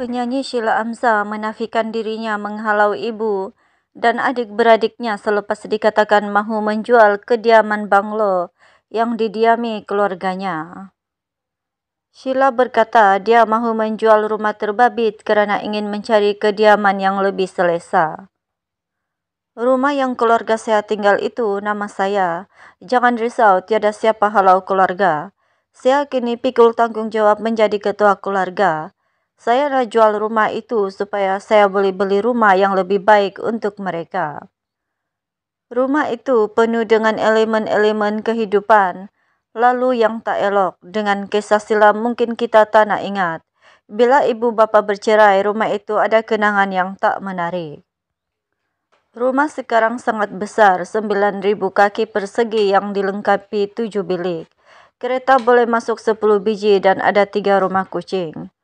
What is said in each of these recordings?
Penyanyi Sheila Amza menafikan dirinya menghalau ibu dan adik-beradiknya selepas dikatakan mahu menjual kediaman banglo yang didiami keluarganya. Sheila berkata dia mahu menjual rumah terbabit kerana ingin mencari kediaman yang lebih selesa. Rumah yang keluarga saya tinggal itu nama saya. Jangan risau, tiada siapa halau keluarga. Saya kini pikul tanggung jawab menjadi ketua keluarga. Saya jual rumah itu supaya saya boleh beli rumah yang lebih baik untuk mereka. Rumah itu penuh dengan elemen-elemen kehidupan, lalu yang tak elok dengan kisah silam mungkin kita tak nak ingat. Bila ibu bapa bercerai, rumah itu ada kenangan yang tak menarik. Rumah sekarang sangat besar, 9.000 kaki persegi yang dilengkapi 7 bilik. Kereta boleh masuk 10 biji dan ada tiga rumah kucing.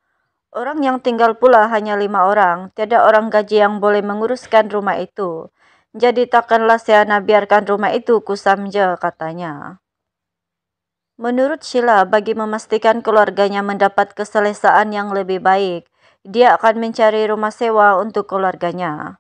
Orang yang tinggal pula hanya lima orang, tiada orang gaji yang boleh menguruskan rumah itu. Jadi takkanlah saya biarkan rumah itu kusam je, katanya. Menurut Sheila, bagi memastikan keluarganya mendapat keselesaan yang lebih baik, dia akan mencari rumah sewa untuk keluarganya.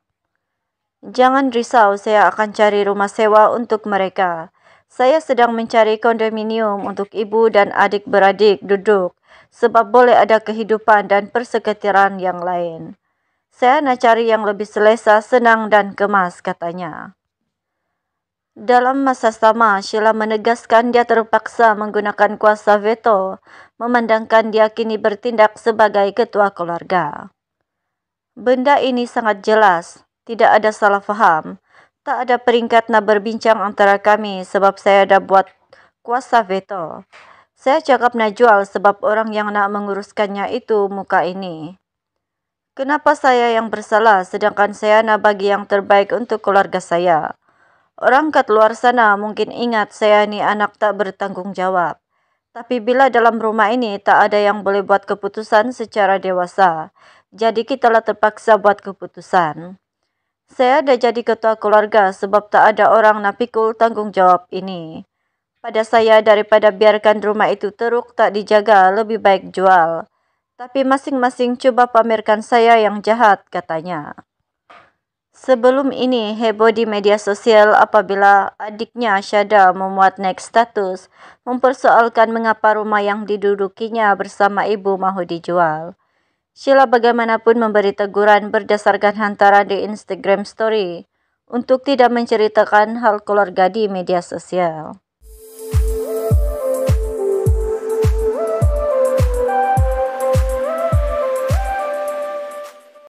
Jangan risau, saya akan cari rumah sewa untuk mereka. Saya sedang mencari kondominium untuk ibu dan adik-beradik duduk, sebab boleh ada kehidupan dan persekitaran yang lain. Saya nak cari yang lebih selesa, senang, dan kemas, katanya. Dalam masa sama, Sheila menegaskan dia terpaksa menggunakan kuasa veto, memandangkan dia kini bertindak sebagai ketua keluarga. Benda ini sangat jelas, tidak ada salah faham. Tak ada peringkat nak berbincang antara kami sebab saya dah buat kuasa veto. Saya cakap nak jual sebab orang yang nak menguruskannya itu muka ini. Kenapa saya yang bersalah sedangkan saya nak bagi yang terbaik untuk keluarga saya? Orang kat luar sana mungkin ingat saya ni anak tak bertanggung jawab. Tapi bila dalam rumah ini tak ada yang boleh buat keputusan secara dewasa, jadi kitalah terpaksa buat keputusan. Saya ada jadi ketua keluarga sebab tak ada orang napikul tanggung jawab ini. Pada saya daripada biarkan rumah itu teruk tak dijaga lebih baik jual. Tapi masing-masing cuba pamerkan saya yang jahat katanya. Sebelum ini heboh di media sosial apabila adiknya Syada memuat naik status mempersoalkan mengapa rumah yang didudukinya bersama ibu mahu dijual. Sheila bagaimanapun memberi teguran berdasarkan hantaran di Instagram Story untuk tidak menceritakan hal keluarga di media sosial.